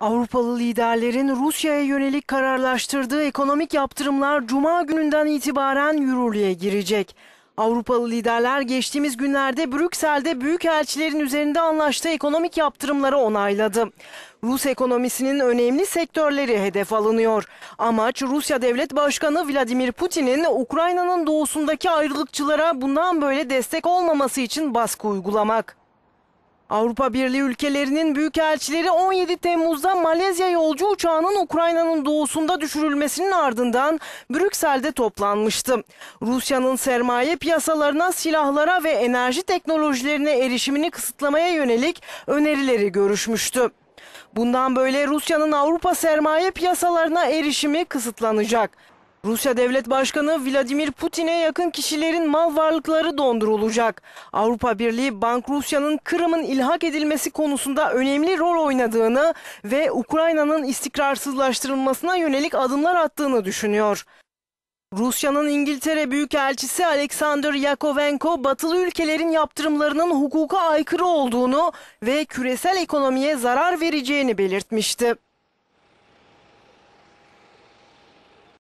Avrupalı liderlerin Rusya'ya yönelik kararlaştırdığı ekonomik yaptırımlar cuma gününden itibaren yürürlüğe girecek. Avrupalı liderler geçtiğimiz günlerde Brüksel'de büyük elçilerin üzerinde anlaştığı ekonomik yaptırımları onayladı. Rus ekonomisinin önemli sektörleri hedef alınıyor. Amaç Rusya Devlet Başkanı Vladimir Putin'in Ukrayna'nın doğusundaki ayrılıkçılara bundan böyle destek olmaması için baskı uygulamak. Avrupa Birliği ülkelerinin büyükelçileri 17 Temmuz'da Malezya yolcu uçağının Ukrayna'nın doğusunda düşürülmesinin ardından Brüksel'de toplanmıştı. Rusya'nın sermaye piyasalarına, silahlara ve enerji teknolojilerine erişimini kısıtlamaya yönelik önerileri görüşmüştü. Bundan böyle Rusya'nın Avrupa sermaye piyasalarına erişimi kısıtlanacak. Rusya Devlet Başkanı Vladimir Putin'e yakın kişilerin mal varlıkları dondurulacak. Avrupa Birliği Bank Rusya'nın Kırım'ın ilhak edilmesi konusunda önemli rol oynadığını ve Ukrayna'nın istikrarsızlaştırılmasına yönelik adımlar attığını düşünüyor. Rusya'nın İngiltere Büyükelçisi Alexander Yakovenko, batılı ülkelerin yaptırımlarının hukuka aykırı olduğunu ve küresel ekonomiye zarar vereceğini belirtmişti.